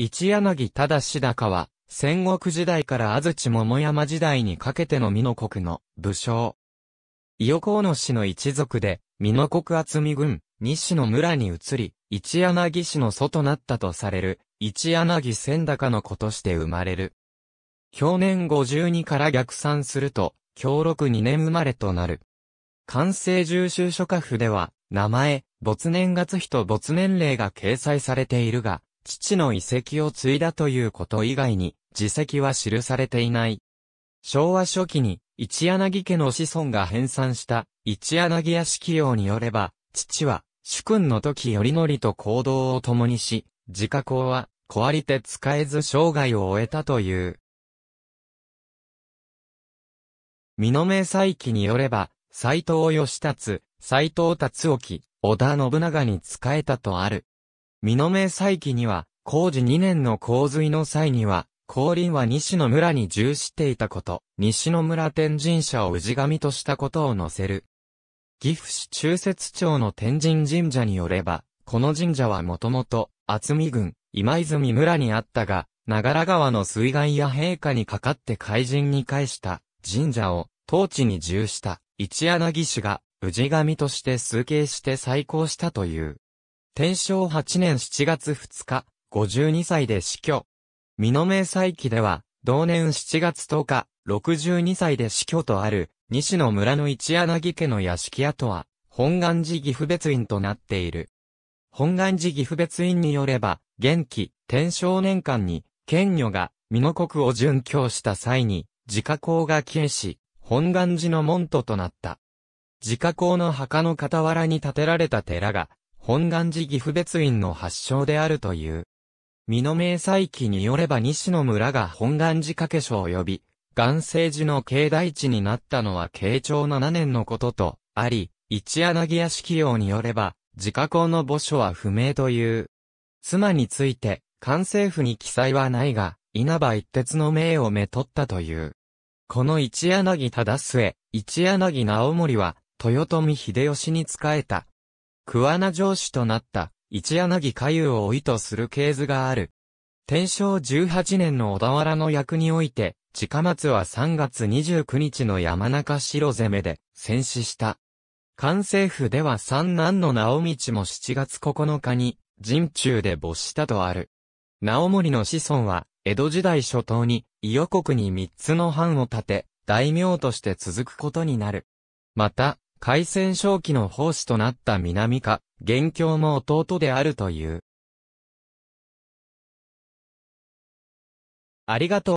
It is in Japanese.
一柳忠高は、戦国時代から安土桃山時代にかけての美濃国の武将。伊予河野氏の一族で、美濃国厚見郡、西の村に移り、一柳氏の祖となったとされる、一柳千高の子として生まれる。去年52から逆算すると、強六2年生まれとなる。完成重修書家府では、名前、没年月日と没年齢が掲載されているが、父の遺跡を継いだということ以外に、自責は記されていない。昭和初期に、一柳家の子孫が編纂した、一柳屋式料によれば、父は、主君の時よりのりと行動を共にし、自家公は、壊れりて使えず生涯を終えたという。美濃名祭記によれば、斎藤義達、斎藤達沖、織田信長に仕えたとある。美濃名祭記には、工事2年の洪水の際には、降臨は西の村に重していたこと、西の村天神社を氏神としたことを載せる。岐阜市中節町の天神神社によれば、この神社はもともと、厚見郡、今泉村にあったが、長良川の水害や陛下にかかって海神に返した神社を、当地に重した一柳氏が、氏神として崇敬して再興したという。天正8年7月2日、52歳で死去。美濃明細記では、同年7月10日、62歳で死去とある、西野村の一柳家の屋敷跡は、本願寺岐阜別院となっている。本願寺岐阜別院によれば、元気、天正年間に、県女が、美濃国を殉教した際に、自家公が消えし、本願寺の門徒となった。自家公の墓の傍らに建てられた寺が、本願寺岐阜別院の発祥であるという。美濃明細記によれば西の村が本願寺掛所及び、岩成寺の境内地になったのは慶長7年のことと、あり、一柳屋敷用によれば、自家公の墓所は不明という。妻について、関政府に記載はないが、稲葉一徹の命をめとったという。この一柳忠末、一柳直盛は、豊臣秀吉に仕えた、桑名城主となった一柳下優を意図する系図がある。天正18年の小田原の役において、近松は3月29日の山中城攻めで戦死した。関西府では三男の直道も7月9日に陣中で没したとある。直森の子孫は、江戸時代初頭に、伊予国に3つの藩を建て、大名として続くことになる。また、海戦正期の奉仕となった南か、元凶も弟であるという。ありがとう。